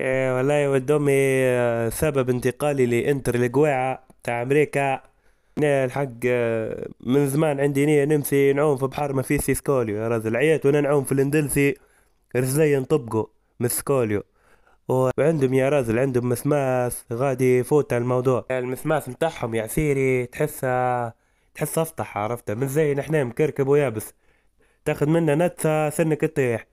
إيه والله ودومي آه، سبب انتقالي لانتر القواعة تاع امريكا الحق آه، من زمان عندي نية نمسي نعوم في بحر ما فيه سكوليو يا رجل عيات وانا نعوم في الاندلسي رجلي نطبقو من سكوليو وعندهم يا راجل عندهم مسماس غادي يفوت الموضوع المسماس نتاعهم يا عسيري تحسها تحس افطح عرفته من زي نحنا مكركب ويابس تاخذ منا نتسة سنك تطيح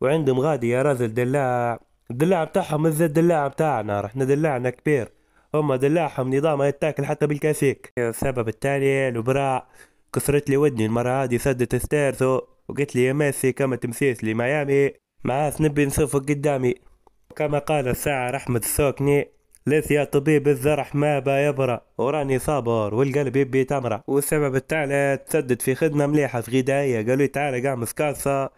وعندهم غادي يا راجل دلاع الدلاع بتاعهم مثل الدلاع بتاعنا رحنا دلاعنا كبير هما دلاعهم نظام يتاكل حتى بالكاسيك السبب التالي البراء كسرت لي ودني المرة هادي سدت ستيرزو وقلت لي يا ميسي كما تمسيس لي ميامي معاس نبي نشوفك قدامي كما قال الساعة أحمد السوكني ليس يا طبيب الزرح ما با يبرى وراني صابر والقلب يبي تمرة والسبب الثالث تسدد في خدمة مليحة في غداية قالوا لي تعالى قام مسكاسة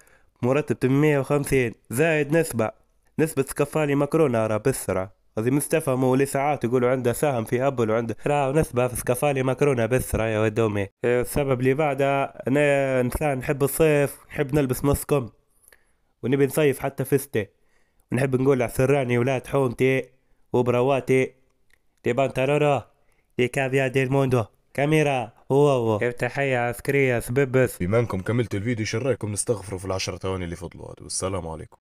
مرتب 850 زايد نسبة نسبة سكفان لمكرونة راه بالسرعة هذه مستفهموا اللي ساعات يقولوا عنده سهم في ابل وعنده راه نسبة في سكفالي مكرونة بالسرعة يا ودومي السبب اللي بعده انا انسان نحب الصيف نحب نلبس نصكم ونبي نصيف حتى فستي ونحب نقول عسراني ولاد حومتي وبرواتي دي بانتارورو دي كافيا دي الموندو كاميرا هو هو إيه، تحية عسكرية سببس بما انكم كملتوا الفيديو شو رايكم نستغفروا في العشر ثواني اللي فضلوا والسلام عليكم